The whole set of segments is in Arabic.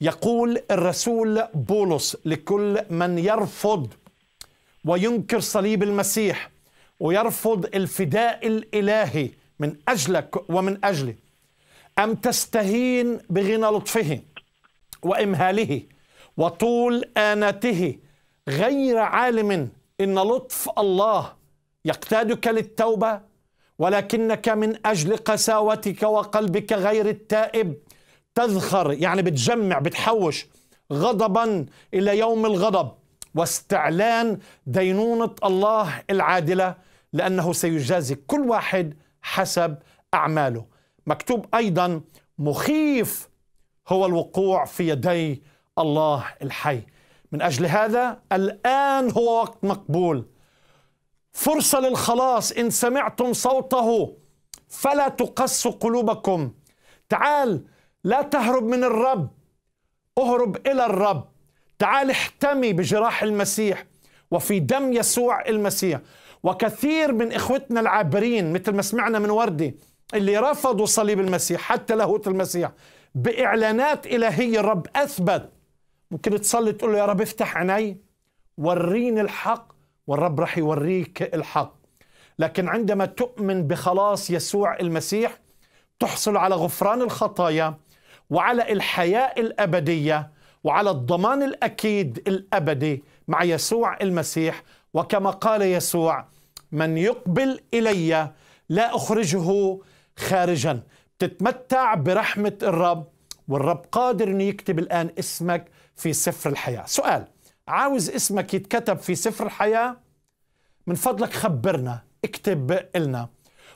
يقول الرسول بولس لكل من يرفض وينكر صليب المسيح ويرفض الفداء الالهي من اجلك ومن اجلي ام تستهين بغنى لطفه وامهاله وطول اناته غير عالم ان لطف الله يقتادك للتوبه ولكنك من اجل قساوتك وقلبك غير التائب تذخر يعني بتجمع بتحوش غضبا الى يوم الغضب واستعلان دينونه الله العادله لانه سيجازي كل واحد حسب اعماله مكتوب ايضا مخيف هو الوقوع في يدي الله الحي من اجل هذا الان هو وقت مقبول فرصه للخلاص ان سمعتم صوته فلا تقسوا قلوبكم تعال لا تهرب من الرب اهرب الى الرب تعال احتمي بجراح المسيح وفي دم يسوع المسيح وكثير من اخوتنا العابرين مثل ما سمعنا من وردي اللي رفضوا صليب المسيح حتى لاهوت المسيح باعلانات الهيه الرب اثبت ممكن تصلي تقول له يا رب افتح عيني وريني الحق والرب راح يوريك الحق لكن عندما تؤمن بخلاص يسوع المسيح تحصل على غفران الخطايا وعلى الحياه الابديه وعلى الضمان الاكيد الابدي مع يسوع المسيح وكما قال يسوع من يقبل الي لا اخرجه خارجا تتمتع برحمه الرب والرب قادر انه يكتب الان اسمك في سفر الحياه سؤال عاوز اسمك يتكتب في سفر الحياه من فضلك خبرنا اكتب لنا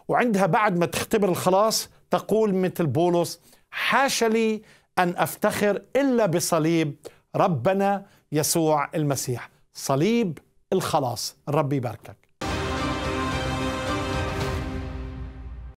وعندها بعد ما تختبر الخلاص تقول مثل بولس حاش لي أن أفتخر إلا بصليب ربنا يسوع المسيح صليب الخلاص الرب يباركك